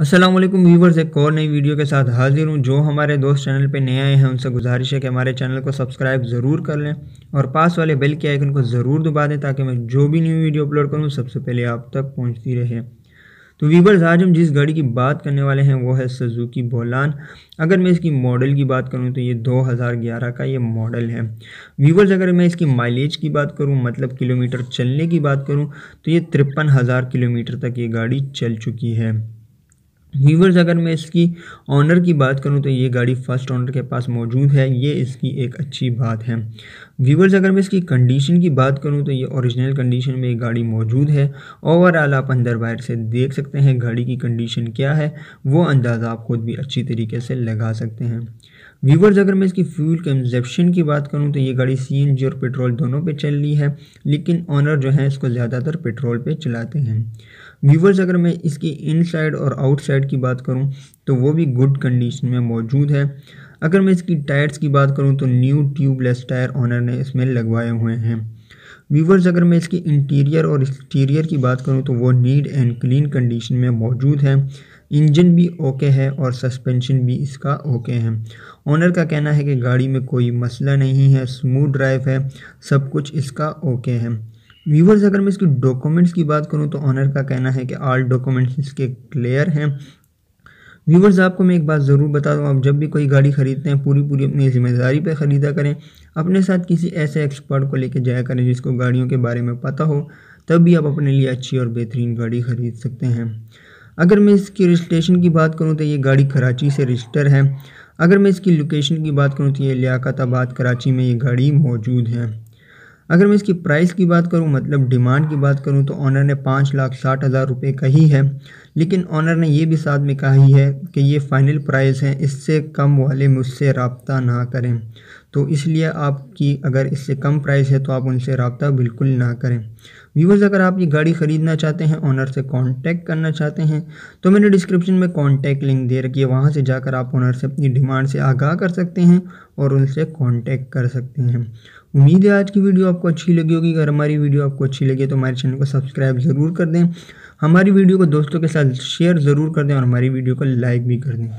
Aslam viewers एक और नई वीडियो के साथ हाजिर हूँ जो हमारे दोस्त चैनल पे नए आए हैं उनसे गुजारिश है कि हमारे चैनल को सब्सक्राइब ज़रूर कर लें और पास वाले बेल के आइकन को ज़रूर दबा दें ताकि मैं जो भी न्यू वीडियो अपलोड करूँ सबसे पहले आप तक पहुँचती रहे तो वीवर्स आज हम जिस गाड़ी की बात करने वाले हैं वो है सजुकी बोलान अगर मैं इसकी मॉडल की बात करूँ तो ये ग्यारह का ये मॉडल है वीवर्स अगर मैं इसकी माइलेज की बात करूँ मतलब किलोमीटर चलने की बात करूँ तो ये तिरपन हज़ार किलोमीटर तक ये गाड़ी चल चुकी है वीवर्स अगर मैं इसकी ऑनर की बात करूं तो ये गाड़ी फर्स्ट ऑनर के पास मौजूद है ये इसकी एक अच्छी बात है वीवर्स अगर मैं इसकी कंडीशन की बात करूं तो ये ओरिजिनल कंडीशन में ये गाड़ी मौजूद है ओवरऑल आप अंदर बाहर से देख सकते हैं गाड़ी की कंडीशन क्या है वो अंदाज़ा आप ख़ुद भी अच्छी तरीके से लगा सकते हैं व्यूवर्स अगर मैं इसकी फ्यूल कंजप्शन की बात करूँ तो ये गाड़ी सी और पेट्रोल दोनों पे चल रही है लेकिन ऑनर जो है इसको ज़्यादातर पेट्रोल पे चलाते हैं व्यूवर्स अगर मैं इसकी इनसाइड और आउटसाइड की बात करूँ तो वो भी गुड कंडीशन में मौजूद है अगर मैं इसकी टायर्स की बात करूँ तो न्यू ट्यूबलेस टायर ऑनर ने इसमें लगवाए हुए हैं व्यूवर्स अगर मैं इसकी इंटीरियर और एक्सटीरियर की बात करूँ तो वो नीड एंड क्लीन कंडीशन में मौजूद है इंजन भी ओके है और सस्पेंशन भी इसका ओके है ओनर का कहना है कि गाड़ी में कोई मसला नहीं है स्मूथ ड्राइव है सब कुछ इसका ओके है व्यूवर्स अगर मैं इसकी डॉक्यूमेंट्स की बात करूं तो ऑनर का कहना है कि ऑल डॉक्यूमेंट्स इसके क्लियर हैं व्यूवर्स आपको मैं एक बात ज़रूर बता दूं आप जब भी कोई गाड़ी ख़रीदते हैं पूरी पूरी अपनी ज़िम्मेदारी पे ख़रीदा करें अपने साथ किसी ऐसे एक्सपर्ट को लेके जाया करें जिसको गाड़ियों के बारे में पता हो तब भी आप अपने लिए अच्छी और बेहतरीन गाड़ी ख़रीद सकते हैं अगर मैं इसकी रजिस्ट्रेशन की बात करूँ तो ये गाड़ी कराची से रजिस्टर है अगर मैं इसकी लोकेशन की बात करूँ तो ये लियाकताबाद कराची में ये गाड़ी मौजूद है अगर मैं इसकी प्राइस की बात करूं मतलब डिमांड की बात करूं तो ऑनर ने पाँच लाख साठ हज़ार रुपये कही है लेकिन ऑनर ने यह भी साथ में ही है कि ये फ़ाइनल प्राइस है इससे कम वाले मुझसे रबता ना करें तो इसलिए आपकी अगर इससे कम प्राइस है तो आप उनसे रबता बिल्कुल ना करें व्यूवर्स अगर आप ये गाड़ी ख़रीदना चाहते हैं ऑनर से कांटेक्ट करना चाहते हैं तो मैंने डिस्क्रिप्शन में कांटेक्ट लिंक दे रखी है वहाँ से जाकर आप ऑनर से अपनी डिमांड से आगाह कर सकते हैं और उनसे कांटेक्ट कर सकते हैं उम्मीद है आज की वीडियो आपको अच्छी लगी होगी अगर हमारी वीडियो आपको अच्छी लगी तो हमारे चैनल को सब्सक्राइब ज़रूर कर दें हमारी वीडियो को दोस्तों के साथ शेयर ज़रूर कर दें और हमारी वीडियो को लाइक भी कर दें